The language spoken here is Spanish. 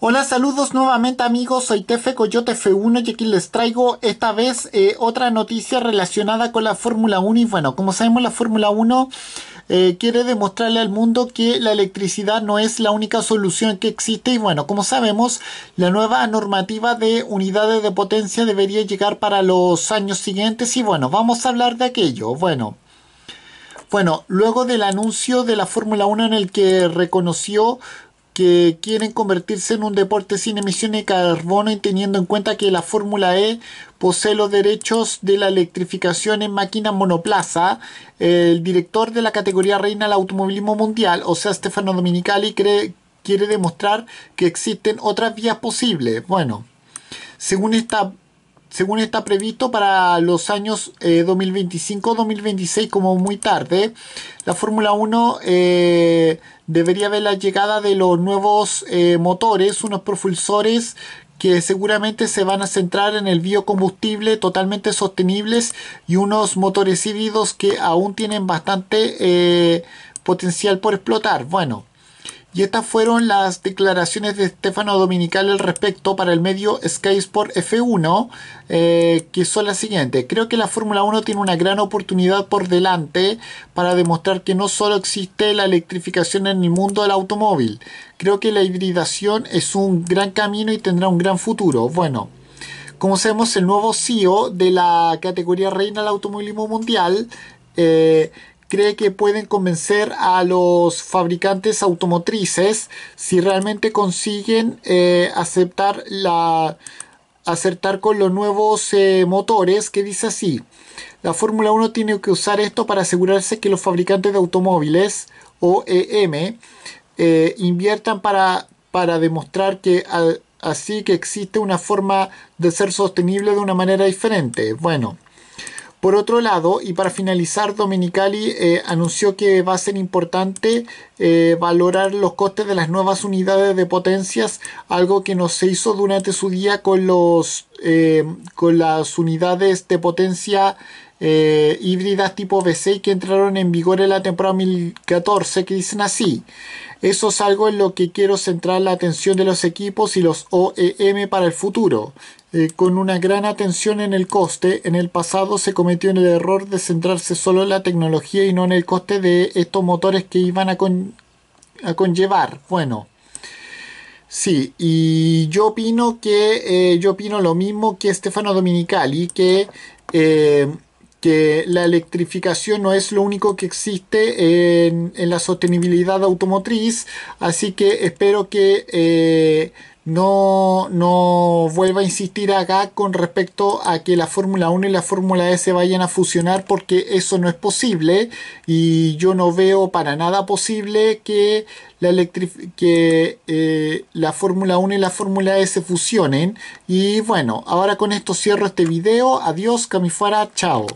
Hola, saludos nuevamente amigos, soy Tefe Coyote F1 y aquí les traigo esta vez eh, otra noticia relacionada con la Fórmula 1 y bueno, como sabemos la Fórmula 1 eh, quiere demostrarle al mundo que la electricidad no es la única solución que existe y bueno, como sabemos, la nueva normativa de unidades de potencia debería llegar para los años siguientes y bueno, vamos a hablar de aquello, bueno. Bueno, luego del anuncio de la Fórmula 1 en el que reconoció que quieren convertirse en un deporte sin emisiones de carbono y teniendo en cuenta que la Fórmula E posee los derechos de la electrificación en máquina monoplaza, el director de la categoría reina del automovilismo mundial, o sea, Stefano Dominicali, quiere demostrar que existen otras vías posibles. Bueno, según esta según está previsto para los años 2025-2026 eh, como muy tarde, la Fórmula 1 eh, debería ver la llegada de los nuevos eh, motores, unos propulsores que seguramente se van a centrar en el biocombustible totalmente sostenibles y unos motores híbridos que aún tienen bastante potencial por explotar. Bueno, y estas fueron las declaraciones de Stefano Dominical al respecto para el medio Sky Sport F1, eh, que son las siguientes. Creo que la Fórmula 1 tiene una gran oportunidad por delante para demostrar que no solo existe la electrificación en el mundo del automóvil. Creo que la hibridación es un gran camino y tendrá un gran futuro. Bueno, como sabemos, el nuevo CEO de la categoría reina del automovilismo mundial, eh, cree que pueden convencer a los fabricantes automotrices si realmente consiguen eh, aceptar la acertar con los nuevos eh, motores que dice así la Fórmula 1 tiene que usar esto para asegurarse que los fabricantes de automóviles OEM eh, inviertan para, para demostrar que así que existe una forma de ser sostenible de una manera diferente bueno por otro lado, y para finalizar, Dominicali eh, anunció que va a ser importante eh, valorar los costes de las nuevas unidades de potencias, algo que no se hizo durante su día con, los, eh, con las unidades de potencia híbridas tipo V6 que entraron en vigor en la temporada 2014, que dicen así. Eso es algo en lo que quiero centrar la atención de los equipos y los OEM para el futuro. Eh, con una gran atención en el coste. En el pasado se cometió el error de centrarse solo en la tecnología y no en el coste de estos motores que iban a, conllevar. Bueno, sí, y yo opino que eh, yo opino lo mismo que Stefano Dominicali, que, eh, que la electrificación no es lo único que existe en, en la sostenibilidad automotriz, así que espero que no, no vuelva a insistir acá con respecto a que la Fórmula 1 y la Fórmula S e se vayan a fusionar porque eso no es posible y yo no veo para nada posible que la, eh, Fórmula 1 y la Fórmula S e se fusionen. Y bueno, ahora con esto cierro este video. Adiós, Camifara, chao.